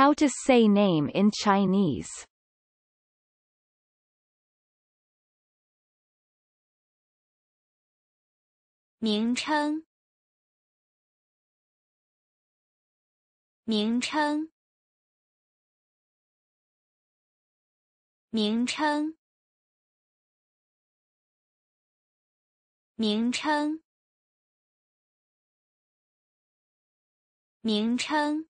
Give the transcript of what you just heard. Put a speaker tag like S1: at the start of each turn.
S1: How to say name in Chinese Ming Ming Ming Ming Ming